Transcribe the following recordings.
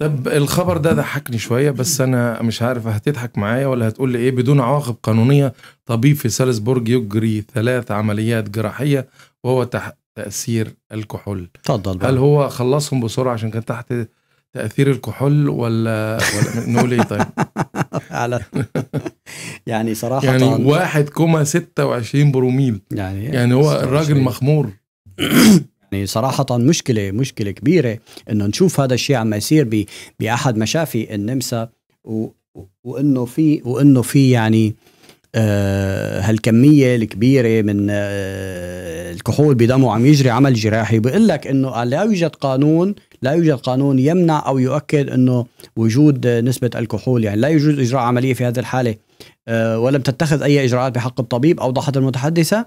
طب الخبر ده ضحكني شويه بس انا مش عارف هتضحك معايا ولا هتقول لي ايه بدون عواقب قانونيه طبيب في سالزبورج يجري ثلاث عمليات جراحيه وهو تحت تاثير الكحول اتفضل هل هو خلصهم بسرعه عشان كان تحت تاثير الكحول ولا ولا نقول ايه طيب على يعني صراحه يعني واحد كوما 26 بروميل يعني يعني هو الراجل مخمور يعني صراحة مشكلة مشكلة كبيرة انه نشوف هذا الشيء عم يصير بأحد مشافي النمسا و... وانه في وانه في يعني آه هالكمية الكبيرة من آه الكحول بدمه عم يجري عمل جراحي بقول لك انه لا يوجد قانون لا يوجد قانون يمنع او يؤكد انه وجود نسبة الكحول يعني لا يجوز اجراء عملية في هذه الحالة آه، ولم تتخذ أي إجراءات بحق الطبيب أوضحت المتحدثة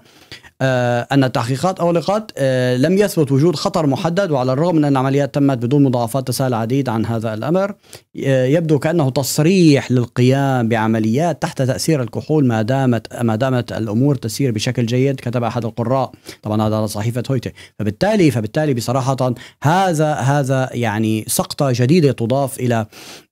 آه، أن التحقيقات أغلقت آه، لم يثبت وجود خطر محدد وعلى الرغم من أن العمليات تمت بدون مضاعفات تساءل العديد عن هذا الأمر يبدو كأنه تصريح للقيام بعمليات تحت تأثير الكحول ما دامت ما دامت الأمور تسير بشكل جيد كتب أحد القراء طبعا هذا على صحيفة هويتي فبالتالي فبالتالي بصراحة هذا هذا يعني سقطة جديدة تضاف إلى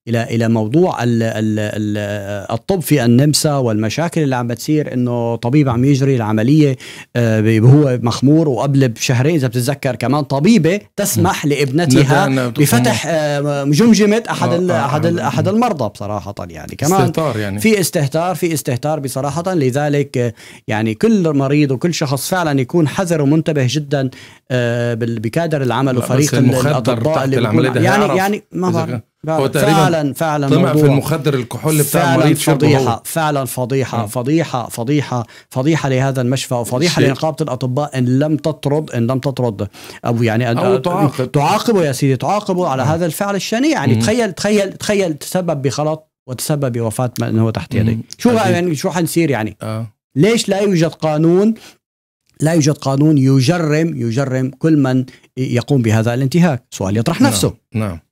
إلى إلى موضوع الطب في النمسا الانسى والمشاكل اللي عم بتصير انه طبيب عم يجري العملية آه، هو مخمور وقبل بشهرين اذا بتتذكر كمان طبيبة تسمح لابنتها بفتح آه، جمجمة احد آه، احد احد المرضى بصراحة يعني كمان استهتار يعني في استهتار في استهتار بصراحة لذلك يعني كل مريض وكل شخص فعلا يكون حذر ومنتبه جدا بكادر العمل وفريق الاطباء اللي يعني يعني ما بعرف هو تقريبا فعلا فعلا طمع في المخدر الكحول بتاع مريض فضيحة فعلا فضيحة آه. فضيحة فضيحة فضيحة لهذا المشفى وفضيحة لنقابة الأطباء إن لم تطرد إن لم تطرد أو يعني أو تعاقب تعاقبه يا سيدي تعاقبه على آه. هذا الفعل الشنيع يعني مم. تخيل تخيل تخيل تسبب بغلط وتسبب بوفاة من هو تحت يديه شو يعني شو حنصير يعني آه. ليش لا يوجد قانون لا يوجد قانون يجرم يجرم كل من يقوم بهذا الانتهاك سؤال يطرح نعم، نفسه نعم, نعم.